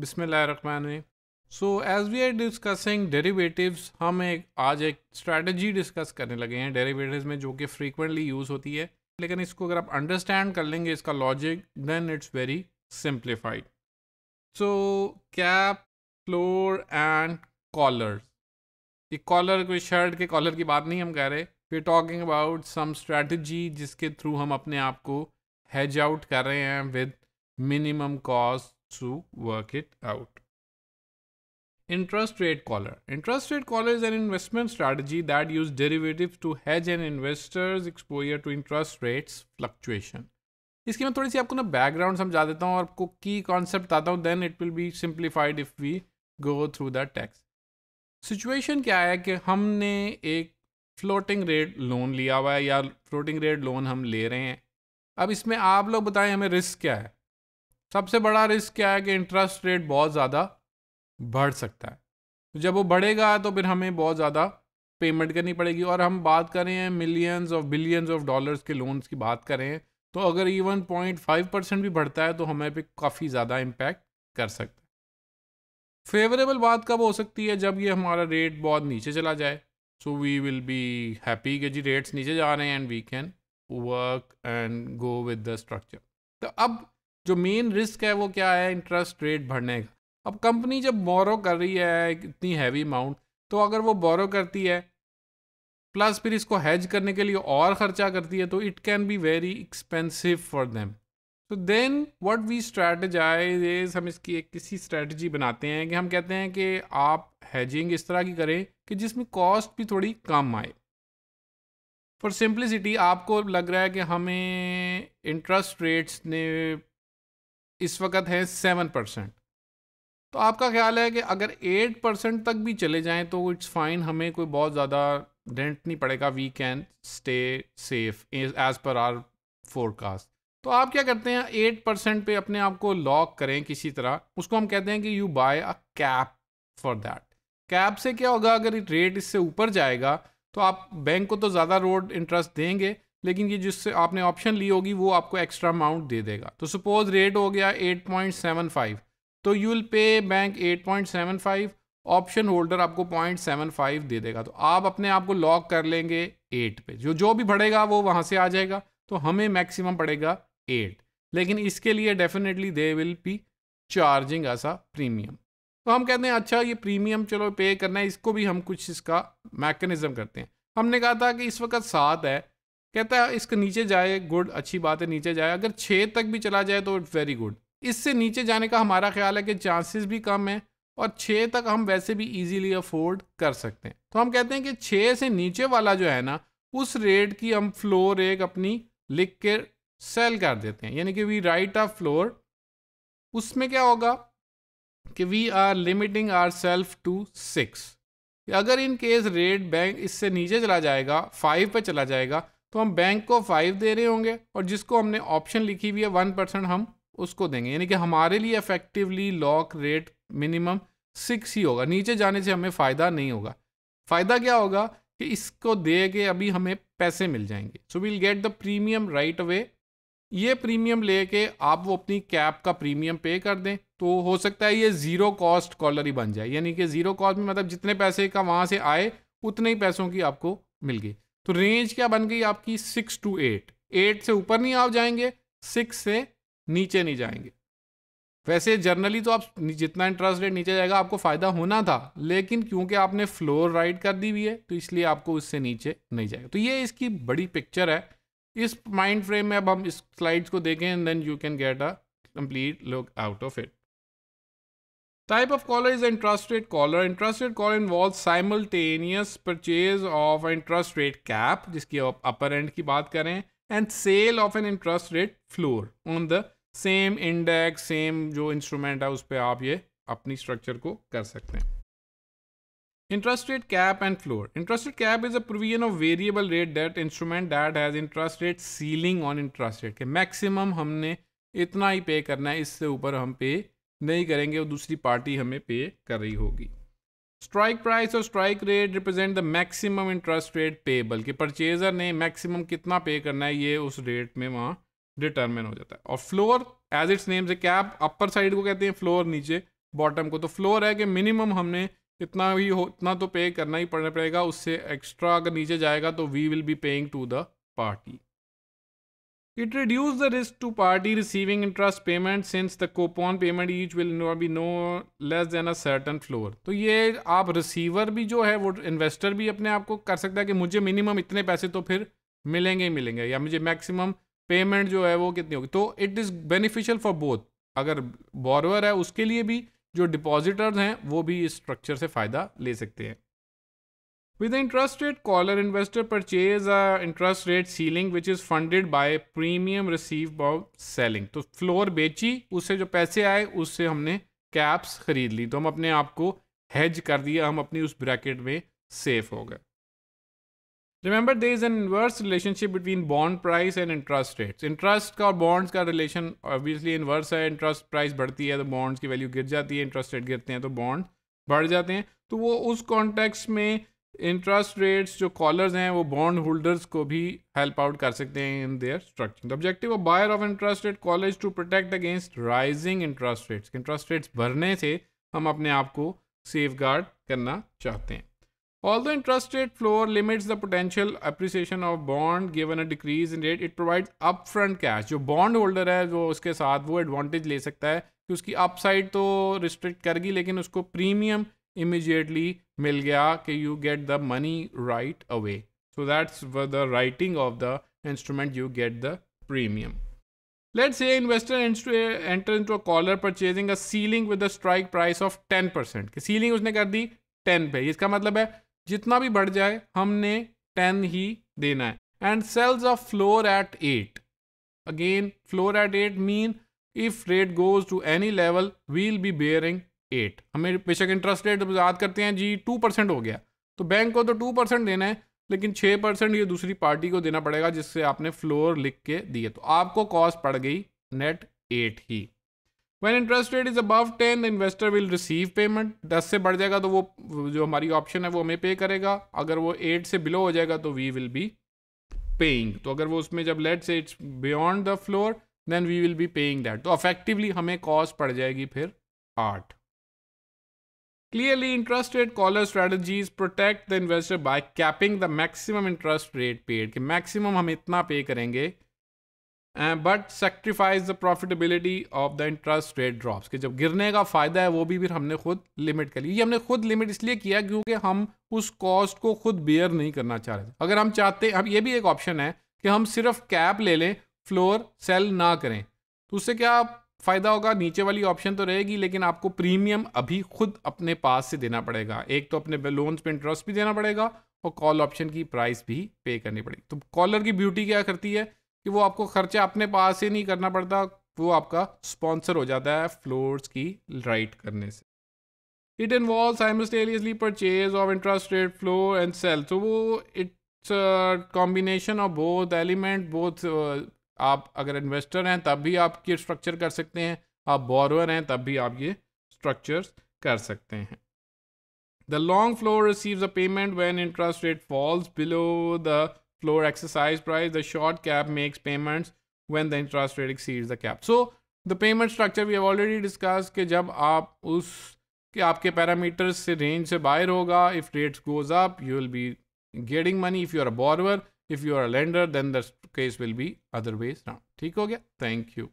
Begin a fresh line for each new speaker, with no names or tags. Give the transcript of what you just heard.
बिसमिल्ल so as we are discussing derivatives हम एक आज एक स्ट्रैटी डिस्कस करने लगे हैं डेरिवेटिव्स में जो कि फ्रीक्वेंटली यूज़ होती है लेकिन इसको अगर आप अंडरस्टैंड कर लेंगे इसका logic then it's very simplified so cap floor and collar ये कॉलर कोई शर्ट के कॉलर की बात नहीं हम कह रहे we talking about some strategy जिसके थ्रू हम अपने आप को हैज आउट कर रहे हैं with minimum cost to work it out. Interest rate collar. Interest rate collar is an investment strategy that uses derivatives to hedge an investor's exposure to interest rates fluctuation. इसकी मैं थोड़ी सी आपको ना background समझा देता हूँ और आपको की कॉन्सेप्ट बताता हूँ then it will be simplified if we go through the tax situation क्या है कि हमने एक फ्लोटिंग रेट लोन लिया हुआ है या फ्लोटिंग रेट लोन हम ले रहे हैं अब इसमें आप लोग बताएं हमें रिस्क क्या है सबसे बड़ा रिस्क क्या है कि इंटरेस्ट रेट बहुत ज़्यादा बढ़ सकता है तो जब वो बढ़ेगा तो फिर हमें बहुत ज़्यादा पेमेंट करनी पड़ेगी और हम बात करें millions of billions of dollars के लोन्स की बात करें तो अगर इवन पॉइंट फाइव परसेंट भी बढ़ता है तो हमें पे काफ़ी ज़्यादा इम्पैक्ट कर सकता है फेवरेबल बात कब हो सकती है जब ये हमारा रेट बहुत नीचे चला जाए so we will be happy कि जी रेट्स नीचे जा रहे हैं and we can work and go with the structure तो अब जो मेन रिस्क है वो क्या है इंटरेस्ट रेट बढ़ने का अब कंपनी जब बोरो कर रही है इतनी हैवी अमाउंट तो अगर वो बोरो करती है प्लस फिर इसको हैज करने के लिए और ख़र्चा करती है तो it can be very expensive for them तो देन व्हाट वी स्ट्रैटेजाइज हम इसकी एक किसी स्ट्रैटेजी बनाते हैं कि हम कहते हैं कि आप हैजिंग इस तरह की करें कि जिसमें कॉस्ट भी थोड़ी कम आए फॉर सिंप्लिसिटी आपको लग रहा है कि हमें इंटरेस्ट रेट्स ने इस वक्त है सेवन परसेंट तो आपका ख्याल है कि अगर एट परसेंट तक भी चले जाएं तो इट्स फाइन हमें कोई बहुत ज़्यादा डेंट नहीं पड़ेगा we can stay safe as per our forecast तो आप क्या करते हैं एट परसेंट पे अपने आप को लॉक करें किसी तरह उसको हम कहते हैं कि you buy a cap for that cap से क्या होगा अगर रेट इससे ऊपर जाएगा तो आप बैंक को तो ज़्यादा रोड इंटरेस्ट देंगे लेकिन ये जिससे आपने ऑप्शन ली होगी वो आपको एक्स्ट्रा अमाउंट दे देगा तो सपोज रेट हो गया 8.75 तो you will pay bank 8.75 option holder आपको 0.75 दे देगा तो आप अपने आप को लॉक कर लेंगे 8 पे जो जो भी बढ़ेगा वो वहाँ से आ जाएगा तो हमें मैक्सिमम पड़ेगा 8 लेकिन इसके लिए definitely they will be charging ऐसा प्रीमियम तो हम कहते हैं अच्छा ये प्रीमियम चलो पे करना है इसको भी हम कुछ इसका मैकेनिज़्म करते हैं हमने कहा था कि इस वक्त सात है कहता है इसके नीचे जाए गुड अच्छी बात है नीचे जाए अगर छः तक भी चला जाए तो इट्स वेरी गुड इससे नीचे जाने का हमारा ख्याल है कि चांसेस भी कम है और छः तक हम वैसे भी इजीली अफोर्ड कर सकते हैं तो हम कहते हैं कि छः से नीचे वाला जो है ना उस रेट की हम फ्लोर एक अपनी लिख के सेल कर देते हैं यानी कि वी राइट अ फ्लोर उसमें क्या होगा कि we are limiting our self to six अगर इन केस रेट बैंक इससे नीचे चला जाएगा फाइव पर चला जाएगा तो हम बैंक को फाइव दे रहे होंगे और जिसको हमने ऑप्शन लिखी हुई है वन परसेंट हम उसको देंगे यानी कि हमारे लिए effectively lock rate minimum six ही होगा नीचे जाने से हमें फ़ायदा नहीं होगा फ़ायदा क्या होगा कि इसको दे के अभी हमें पैसे मिल जाएंगे so we'll get the premium right away ये प्रीमियम लेके आप वो अपनी कैप का प्रीमियम पे कर दें तो हो सकता है ये ज़ीरो कॉस्ट कॉलर ही बन जाए यानी कि ज़ीरो कॉस्ट में मतलब जितने पैसे का वहाँ से आए उतने ही पैसों की आपको मिल गई तो रेंज क्या बन गई आपकी सिक्स टू एट एट से ऊपर नहीं आप जाएंगे सिक्स से नीचे नहीं जाएंगे वैसे जर्नली तो आप जितना इंटरेस्ट रेट नीचे जाएगा आपको फ़ायदा होना था लेकिन क्योंकि आपने फ्लोर राइड कर दी हुई है तो इसलिए आपको उससे नीचे नहीं जाएगा तो ये इसकी बड़ी पिक्चर है इस माइंड फ्रेम में अब हम इस स्लाइड्स को देखें then you can get a complete look out of it Type of collar is interest rate collar. Interest rate collar involves simultaneous purchase of an interest rate cap, जिसकी upper end की बात करें, and sale of an interest rate floor on the same index, same जो instrument है उस पर आप ये अपनी structure को कर सकते हैं. Interest rate cap and floor. Interest rate cap is a provision of variable rate debt instrument that has interest rate ceiling on interest rate. के maximum हमने इतना ही pay करना है, इससे ऊपर हम pay नहीं करेंगे और दूसरी पार्टी हमें पे कर रही होगी स्ट्राइक प्राइस और strike rate represent the maximum interest rate payable कि परचेजर ने मैक्सिमम कितना पे करना है ये उस रेट में वहाँ डिटर्मिन हो जाता है और फ्लोर एज इट्स नेम से कैप अपर साइड को कहते हैं फ्लोर नीचे बॉटम को तो फ्लोर है कि मिनिमम हमने इतना भी हो इतना तो पे करना ही पड़ना पड़ेगा उससे एक्स्ट्रा अगर नीचे जाएगा तो we will be paying to the party It reduces the risk to party receiving interest payment since the coupon payment each will not be no less than a certain floor. तो ये आप receiver भी जो है वो investor भी अपने आप को कर सकता है कि मुझे मिनिमम इतने पैसे तो फिर मिलेंगे ही मिलेंगे या मुझे मैक्सिमम पेमेंट जो है वो कितनी होगी तो it is beneficial for both अगर बोरवर है उसके लिए भी जो डिपॉजिटर्स हैं वो भी इस स्ट्रक्चर से फ़ायदा ले सकते हैं With the interest rate collar, investor purchase a interest rate ceiling which is funded by premium received by selling. तो फ्लोर बेची उससे जो पैसे आए उससे हमने कैप्स खरीद ली तो हम अपने आप को हेज कर दिया हम अपनी उस ब्रैकेट में सेफ हो गए remember they is an inverse relationship between bond price and interest rates interest का और बॉन्ड्स का रिलेशन ऑब्वियसली इनवर्स है इंटरेस्ट प्राइस बढ़ती है तो बॉन्ड्स की वैल्यू गिर जाती है इंटरेस्ट रेट गिरते हैं तो बॉन्ड बढ़ जाते हैं तो वो उस कॉन्टेक्स्ट में इंटरेस्ट रेट्स जो कॉलर्स हैं वो बॉन्ड होल्डर्स को भी हेल्प आउट कर सकते हैं in their structure the objective of buyer of interest rate collar to protect against rising interest rates interest rates भरने से हम अपने आप को सेफ गार्ड करना चाहते हैं all the interest rate floor limits the potential appreciation of bond given a decrease in rate it provide up front cash जो बॉन्ड होल्डर है वो उसके साथ वो एडवांटेज ले सकता है कि उसकी अपसाइड तो रिस्ट्रिक्ट करेगी लेकिन उसको premium immediately mil gaya ke you get the money right away. So that's for the writing of the instrument you get the premium. Let's say investor enter into a caller purchasing a ceiling with a strike price of 10% कि ceiling usne कर दी 10 pe इसका matlab hai jitna bhi बढ़ जाए humne 10 hi dena hai. and sells a floor at 8 again floor at 8 mean if rate goes to any level we'll be bearing at हमें बेशक interest rate याद करते हैं जी two percent हो गया तो बैंक को तो टू परसेंट देना है लेकिन छः परसेंट ये दूसरी पार्टी को देना पड़ेगा जिससे आपने फ्लोर लिख के दिए तो आपको कॉस्ट पड़ गई नेट एट ही when interest rate is above ten the investor will receive payment दस से बढ़ जाएगा तो वो जो हमारी ऑप्शन है वो हमें पे करेगा अगर वो एट से बिलो हो जाएगा तो वी विल बी पेइंग तो अगर वो उसमें जब लेट से it's beyond the floor then we will be paying that तो अफेक्टिवली हमें कॉस्ट पड़ जाएगी फिर आठ Clearly, interest rate collar strategies protect the investor by capping the maximum interest rate paid कि maximum हम इतना pay करेंगे but sacrifice the profitability of the interest rate drops कि जब गिरने का फ़ायदा है वो भी फिर हमने खुद लिमिट कर ली ये हमने खुद लिमिट इसलिए किया क्योंकि हम उस कॉस्ट को खुद बियर नहीं करना चाह रहे थे अगर हम चाहते अब ये भी एक ऑप्शन है कि हम सिर्फ कैप ले लें फ्लोर सेल ना करें तो उससे क्या फ़ायदा होगा नीचे वाली ऑप्शन तो रहेगी लेकिन आपको प्रीमियम अभी खुद अपने पास से देना पड़ेगा एक तो अपने लोन्स पे इंटरेस्ट भी देना पड़ेगा और कॉल ऑप्शन की प्राइस भी पे करनी पड़ेगी तो कॉलर की ब्यूटी क्या करती है कि वो आपको खर्चा अपने पास से नहीं करना पड़ता वो आपका स्पॉन्सर हो जाता है फ्लोर्स की राइट करने से it involve simultaneously purchase of interest rate floor and sale तो वो it's combination of both element both आप अगर इन्वेस्टर हैं तब भी आप ये स्ट्रक्चर कर सकते हैं आप बोरोअर हैं तब भी आप ये स्ट्रक्चर्स कर सकते हैं the long floor receives a payment when interest rate falls below the floor exercise price the short cap makes payment when the interest rate exceeds the cap so the payment structure we have already discuss कि जब आप उस कि आपके parameters से range से बाहर होगा if rates goes up you will be getting money if you are a borrower if you are a lender then the case will be other ways round ठीक हो गया थैंक